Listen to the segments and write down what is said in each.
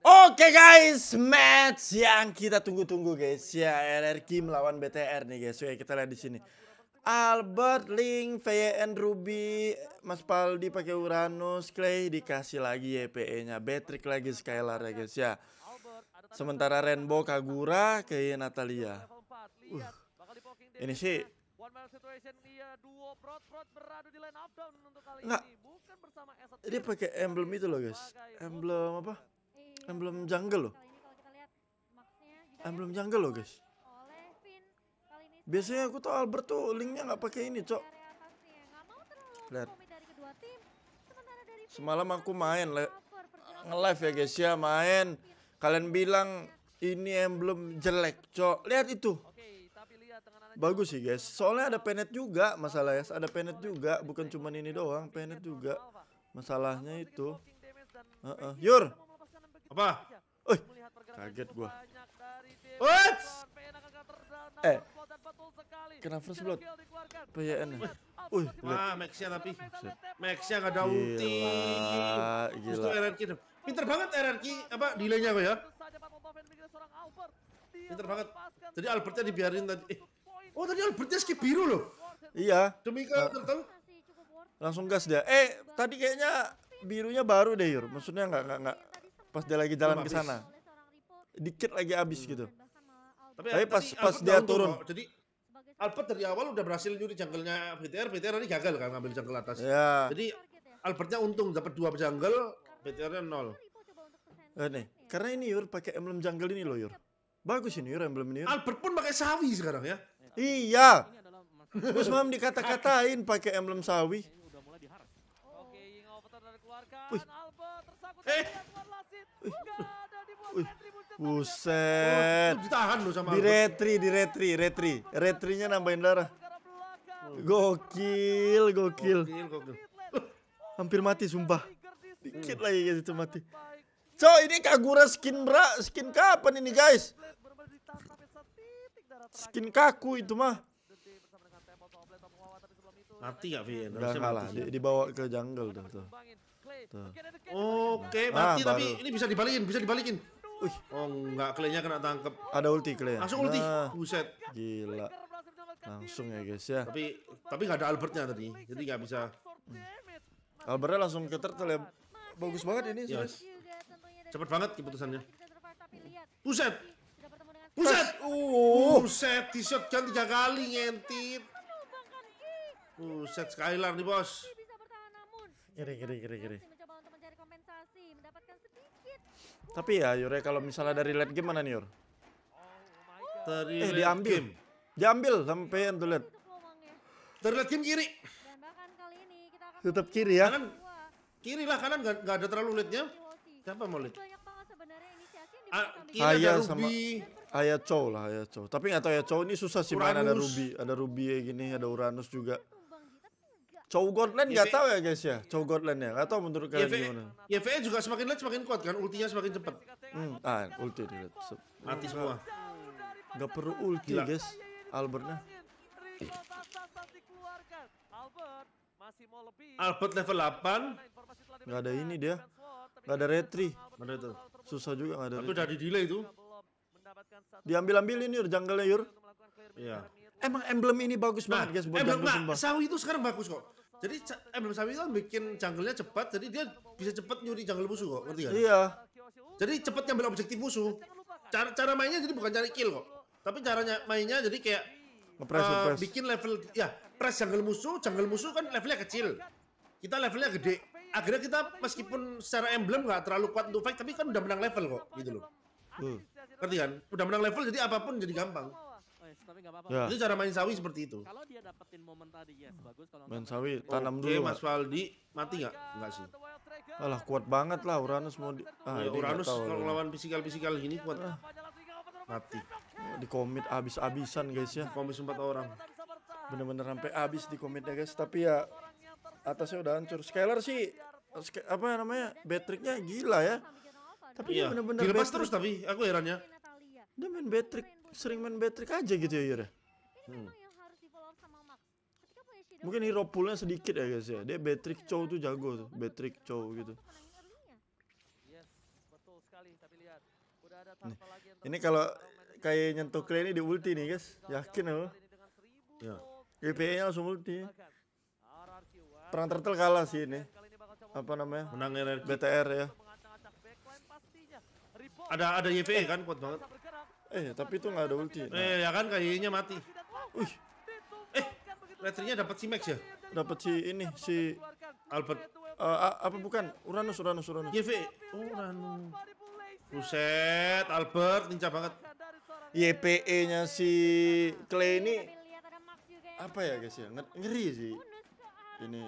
Oke guys, match yang kita tunggu-tunggu guys ya LRQ melawan BTR nih guys. Oke, kita lihat di sini. Albert, Link, VN, e Ruby, Mas Paldi pakai Uranus, Clay dikasih lagi YPE-nya, e Patrick lagi Skylar ya guys ya. Sementara Rainbow, Kagura, kayak Natalia. Uh, ini sih Nggak. Dia pakai emblem itu loh guys. Emblem apa? Emblem jungle loh. Gitu ya. Emblem jungle loh guys. Biasanya aku tau Albert tuh linknya gak pakai ini cok. Lihat. Semalam aku main nge-live ya guys ya main. Kalian bilang ini emblem jelek cok. Lihat itu. Bagus sih guys. Soalnya ada penet juga masalahnya. Ada penet juga bukan cuman ini doang. Penet juga. Masalahnya itu. Uh -uh. Yur. Apa? Oi, kaget gua. What? Eh. Kena first blood. enak? Wih, wah Maxia tapi. Maxia ya, gak ada ulti. Gila, gila. RNQ. Pinter banget RNQ apa delay-nya ya? Pinter banget. Jadi Albertnya dibiarin tadi. Eh. Oh, tadi Albertnya skip biru loh. Iya. Demi ke nah. turtle. Langsung gas dia. Eh, tadi kayaknya birunya baru deh, Yur. Maksudnya nggak nggak nggak pas dia lagi jalan ke sana dikit lagi habis gitu. hmm. gitu tapi, tapi pas pas dia turun jadi Albert dari awal udah berhasil nyuri jungle-nya BTR VTR ini gagal kan ngambil jungle atas. Ya. Jadi Albertnya untung dapat dua jungle, VTR-nya nol. Eh, nih, karena ini Yur pakai emblem jungle ini loh Yur. Bagus ini Yur emblem ini Yur. Albert pun pakai sawi sekarang ya. Iya. Gus Mam dikata-katain pakai emblem sawi. Wih. Eh. Buset. buset. Oh, ditahan lu sama di retri, di retri, retri. Retrinya nambahin darah. Gokil, gokil. Hampir mati sumpah. Dikit hmm. lagi guys itu mati. Cok, ini Kagura skin bra, skin kapan ini guys? Skin kaku itu mah. Mati gak Vien? Gak kalah, dibawa ke jungle tuh. Tuh. Oke, nah, mati ah, tapi ini bisa dibalikin, bisa dibalikin. Uih. Oh, enggak, clay kena tangkap. Ada ulti Clay. Langsung ulti. Nah. Buset. Gila. Langsung ya guys ya. Tapi tapi nggak ada Albertnya tadi. Jadi nggak bisa. Hmm. Albertnya langsung ke turtle ya. Bagus banget ini. Yes. Cepet banget keputusannya. Buset. Buset. Uh. Buset, di kan tiga kali ngentit. Buset Skylar nih, Bos. Kiri kiri kiri kiri. Tapi ya Yur ya kalau misalnya dari late game mana nih Yur? Oh dari eh diambil. Game. Diambil sampai yang tuh Dari late game kiri. Tetap kiri ya. Kanan, kiri lah kanan gak, gak ada terlalu late nya Siapa mau late? Aya ah, ada sama Ruby. Aya Chow lah Aya Chow. Tapi nggak tahu Aya Chow ini susah sih Uranus. main ada Ruby, ada Ruby kayak gini, ada Uranus juga. Chow Godland nggak tahu ya guys ya, Chow Godland ya. Nggak tahu menurut kalian YV, gimana. YVE juga semakin late semakin kuat kan, ultinya semakin cepat. Hmm, ah, ulti dia. Mati semua. Nggak perlu ulti Gila. guys, Albertnya. Albert level 8 Gak ada ini dia Gak ada retri Mana itu Susah juga gak ada Tapi udah di delay itu Diambil-ambil ini jungle-nya Yur Iya Emang emblem ini bagus nah, banget guys buat emblem, nah, Sawi itu sekarang bagus kok jadi Emblem eh, Sami kan bikin jungle-nya cepat, jadi dia bisa cepat nyuri jungle musuh kok, ngerti kan? Iya. Jadi cepat ngambil objektif musuh. Cara cara mainnya jadi bukan cari kill kok. Tapi caranya mainnya jadi kayak ngepres, uh, eh, bikin level ya, press jungle musuh, jungle musuh kan levelnya kecil. Kita levelnya gede. Akhirnya kita meskipun secara emblem nggak terlalu kuat untuk fight, tapi kan udah menang level kok, gitu loh. Hmm. Ngerti kan? Udah menang level jadi apapun jadi gampang tapi nggak apa-apa. Ya. Itu cara main sawi seperti itu. Kalau dia dapetin momen tadi yes, bagus kalau main sawi tanam dulu. Oke, ya, Mas Valdi mati nggak? Nggak sih. Alah kuat banget lah Uranus mau di ah, ya, Uranus kalau lawan fisikal-fisikal gini kuat. Ah. Mati. Oh, di komit abis-abisan guys ya. Komit empat orang. Bener-bener sampai abis di komitnya guys, tapi ya atasnya udah hancur. Skyler sih apa namanya? Betriknya gila ya. Tapi iya. dia bener-bener dilepas terus tapi aku herannya. Dia main Batrick sering main Patrick aja gitu ya Yura. Ya? Iya, Mungkin hero poolnya sedikit ya guys ya. Dia Patrick Chow tuh jago tuh. Patrick iya, Chow gitu. Ini kalau kayak nyentuh clear ini di ulti nih guys. Yakin loh. Ya. nya langsung ulti. Perang turtle kalah sih ini. Apa namanya? Menang BTR ya. Ada ada YPE kan kuat banget. Eh, tapi itu nggak ada ulti. Eh, ya kan kayaknya mati. uh Eh, Retrinya dapat si Max ya? Dapat si ini si Albert. Uh, apa bukan? Uranus, Uranus, Uranus. YV. Iya, oh, Uranus. Buset, Albert lincah banget. YPE-nya iya, si Clay ini apa ya guys ya? Ngeri sih. Ini.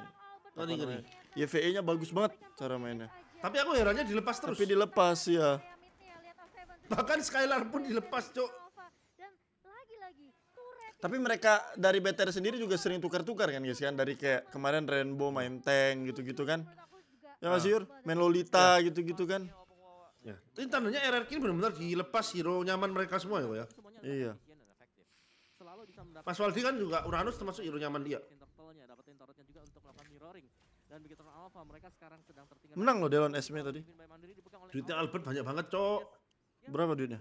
Tadi ngeri. YVE-nya iya, bagus banget cara mainnya. Tapi aku herannya dilepas terus. Tapi dilepas ya. Bahkan Skylar pun dilepas, Cok. Tapi mereka dari BTR sendiri juga sering tukar-tukar kan guys kan dari kayak kemarin Rainbow main tank gitu-gitu kan. Ya Mas Yur, main Lolita ya. gitu-gitu kan. Ya. Ini tandanya RRQ ini benar-benar dilepas hero nyaman mereka semua ya, ya. Iya. Mas Waldi kan juga Uranus termasuk hero nyaman dia. Menang loh Delon Esme tadi. Duitnya Albert banyak banget, Cok. Ya, berapa duitnya?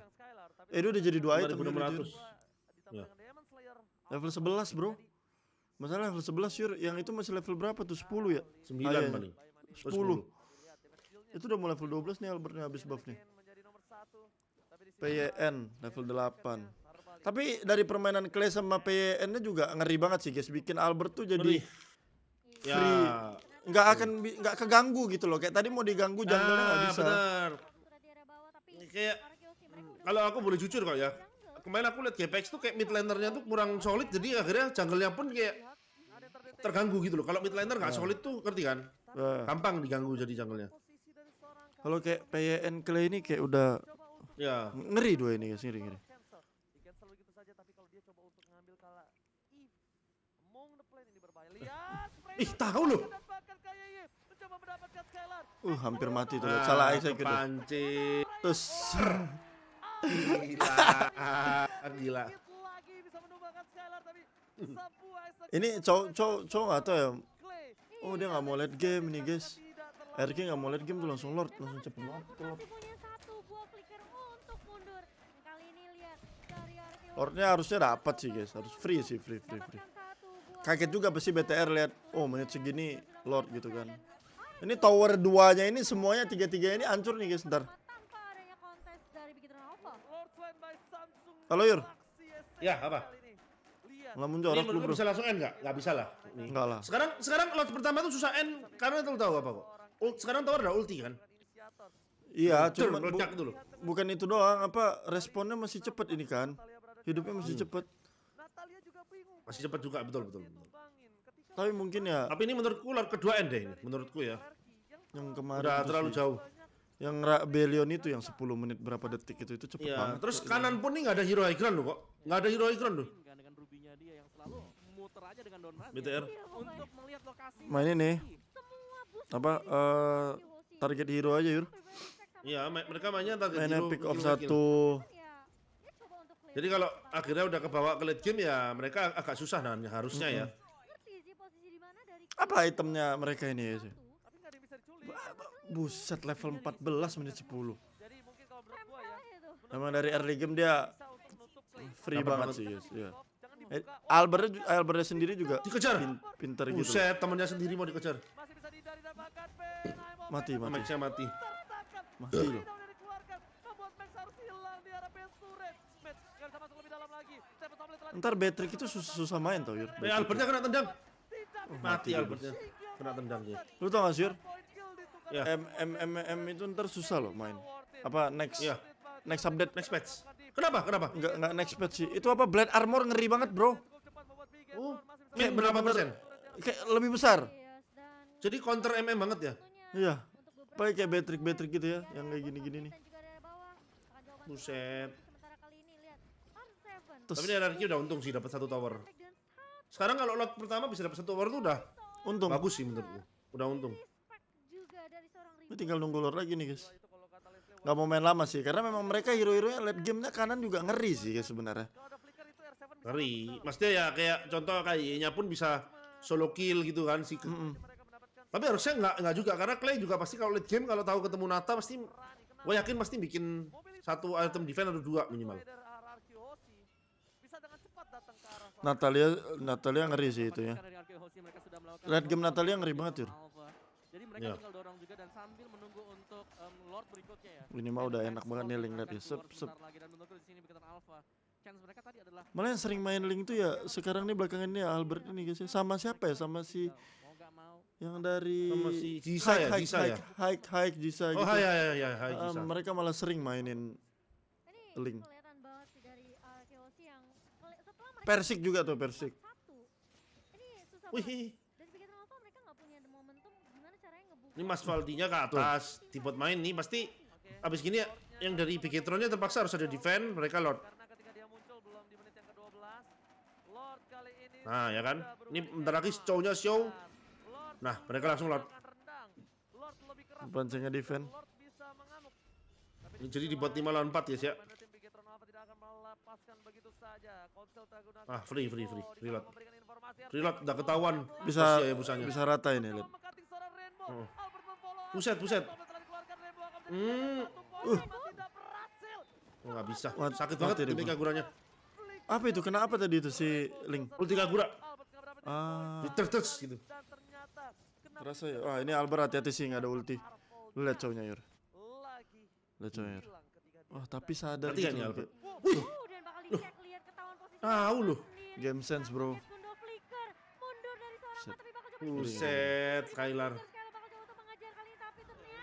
Eh dia udah jadi dua item 2600 ya. Level sebelas bro Masalah level sebelas sure Yang itu masih level berapa tuh? Sepuluh ya? 9 nah, ah, 10. Iya, iya. ya, itu udah mau level dua belas nih Albert habis buff nih PYN e level delapan. Tapi dari permainan Clay sama PYN e nya juga ngeri banget sih guys Bikin Albert tuh jadi ya. Free ya. nggak akan nggak keganggu gitu loh kayak tadi mau diganggu jangan nggak ah, bisa bener. kayak kalau aku boleh jujur kok ya. Kemarin aku lihat GPX tuh kayak mid lanernya tuh kurang solid jadi akhirnya jungle-nya pun kayak terganggu gitu loh. Kalau mid laner nggak ah. solid tuh ngerti kan? Ah. Gampang diganggu jadi jungle-nya. Kalau kayak PYN Clay ini kayak udah ya. ngeri dua ini guys, ngeri ngeri. Ih, tahu loh. Uh, hampir mati tuh. Ah, salah aja gitu Terus. Gila, gila. Ini cowok cowok cowok nggak tahu ya. Oh dia nggak mau lihat game nih guys. RK nggak mau lihat game tuh langsung lord langsung cepet banget lord. Lordnya harusnya dapat sih guys, harus free sih free free free. Kaget juga pasti BTR lihat, oh menit segini lord gitu kan. Ini tower 2 nya ini semuanya tiga tiga ini ancur nih guys ntar. Kalau Yur. Ya apa? Lah muncul ini belum bisa langsung N nggak? Nggak bisa lah. Enggak lah. Sekarang sekarang lot pertama tuh susah N karena tahu tahu apa kok. Ult, sekarang tahu ada ulti kan? Iya, cuma bu dulu. bukan itu doang. Apa responnya masih cepet ini kan? Hidupnya masih hmm. cepet. Masih cepet juga betul betul. Tapi mungkin ya. Tapi ini menurutku lot kedua N deh ini. Menurutku ya. Yang kemarin. Udah terlalu jauh yang Rebellion itu yang 10 menit berapa detik itu itu cepet ya, banget. Terus iya. kanan pun nih nggak ada hero high ground loh kok. Nggak ada hero high ground loh. Dengan rubinya dia yang selalu muter aja dengan Don BTR. Iya, untuk melihat lokasi. Main ini. Apa uh, target hero aja Yur. Kan. Iya, mereka mainnya target Mainnya hero. pick up satu. Iya, Jadi kalau akhirnya udah kebawa ke late game ya mereka agak susah nahannya harusnya mm -hmm. ya. Apa itemnya mereka ini ya, sih? Buset level 14 menit 10 Jadi ya, Emang dari early game dia free banget sih yes, yeah. Albert Albert sendiri juga dikejar pin, pinter Buset, gitu. Buset, temannya sendiri mau dikejar. Mati, mati. Maxnya mati. Mati loh. Ntar Betrik itu sus susah main tau Yur. Eh, Albertnya kena tendang. Oh, mati, mati Albertnya. Kena tendang dia. Lu tau gak sih Yur? Ya. M M M M itu ntar susah loh main. Apa next? Yeah. Next update, next patch. Kenapa? Kenapa? Enggak enggak next patch sih. Itu apa blade armor ngeri banget, Bro. Oh, kayak berapa persen? Kayak lebih besar. Jadi counter MM banget ya? Iya. Pakai ya, kayak betrik-betrik gitu ya, yang kayak gini-gini nih. Buset. Terus. Tapi RRQ udah untung sih dapat satu tower. Sekarang kalau lot pertama bisa dapat satu tower tuh udah untung. Bagus sih menurutku. Udah untung. Ini tinggal nunggu lor lagi nih guys Gak mau main lama sih Karena memang mereka hero hero nya late gamenya kanan juga ngeri sih guys sebenarnya Ngeri Maksudnya ya kayak contoh kayak nya pun bisa solo kill gitu kan sih mm -mm. Tapi harusnya nggak nggak juga karena Clay juga pasti kalau late game kalau tahu ketemu Nata pasti gue yakin pasti bikin satu item defense atau dua minimal. Natalia Natalia ngeri sih itu ya. Late game Natalia ngeri banget tuh. Jadi mereka yeah. tinggal dorong juga dan sambil menunggu untuk um, Lord berikutnya ya. Ini mah udah enak banget nih link ya. Sep sep. Malah yang sering main link tuh ya sekarang nih belakangan ini ya, Albert ini guys ya. Sama siapa ya? Sama si yang dari sama si Jisa ya, Jisa ya. Hike, hike, Jisa oh, gitu. Oh iya iya iya, hike Jisa. mereka malah sering mainin link. Eh, Persik juga tuh Persik. Wih. Ini Mas Valdinya ke atas, dibuat main nih pasti abis gini yang dari Bigetronnya terpaksa harus ada defend, mereka Lord. Nah, ya kan? Ini bentar lagi show-nya show. Nah, mereka langsung Lord. Bancengnya defend. Ini jadi dibuat 5 lawan 4 ya, ya. Ah, free, free, free. Reload. Reload, udah ketahuan. Bisa, bisa rata ini, Lihat puset puset, Buset, buset. Hmm. Uh. Enggak bisa. Wah, sakit banget ya tiga guranya. Apa itu? Kenapa tadi itu si Link? Ulti Kagura. Ah. Ditertes gitu. Terasa ya. Wah, ini Albert hati-hati sih nggak ada ulti. Lu lihat cowoknya, Yur. Lihat cowoknya. Yur. Wah, tapi sadar gitu. Ya, Nih, Albert. Wih. Oh, ah, lu. Game sense, bro. Buset, Kailar.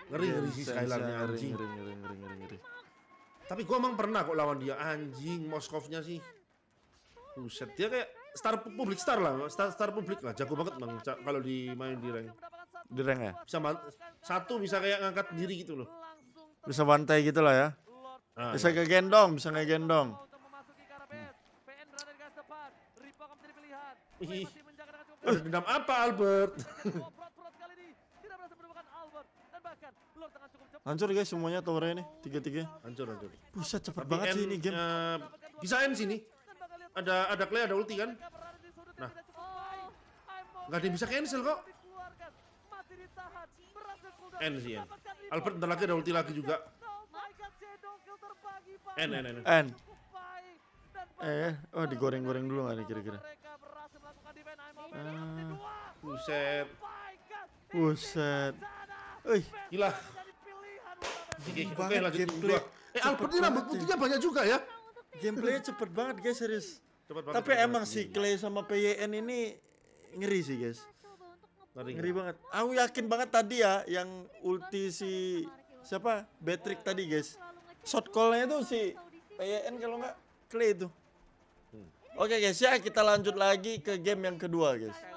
Ngeri yeah, ngeri iya, sih Skylarnya anjing. Ngeri ngeri ngeri ngeri ngeri. Tapi gue emang pernah kok lawan dia anjing Moskovnya sih. Buset, dia kayak star publik star lah, star, star publik lah, jago banget bang kalau di di rank. Di rank ya? Bisa satu bisa kayak ngangkat diri gitu loh. Bisa bantai gitu lah ya. Ah, bisa iya. gendong, bisa kayak Hmm. Ih, dendam apa Albert? Hancur guys semuanya towernya ini tiga-tiga. Hancur hancur. pusat cepat banget sih ini game. Eh, bisa end sini. Ada ada Clay ada ulti kan? Nah. Gak ada yang bisa cancel kok. End sih end. Albert ntar lagi ada ulti lagi juga. End end end. End. Eh, oh digoreng-goreng dulu gak nih kira-kira? pusat, pusat, Buset. Wih. Gila. Gini Oke, banget gameplay. Eh Albert ini rambut putihnya banyak juga ya. Gameplay cepet banget guys serius. Tapi emang si Clay sama PYN ini ngeri sih guys. Ngeri, banget. Aku yakin banget tadi ya yang ulti si siapa? Patrick tadi guys. Shot callnya nya tuh si PYN kalau nggak Clay itu hmm. Oke guys ya kita lanjut lagi ke game yang kedua guys.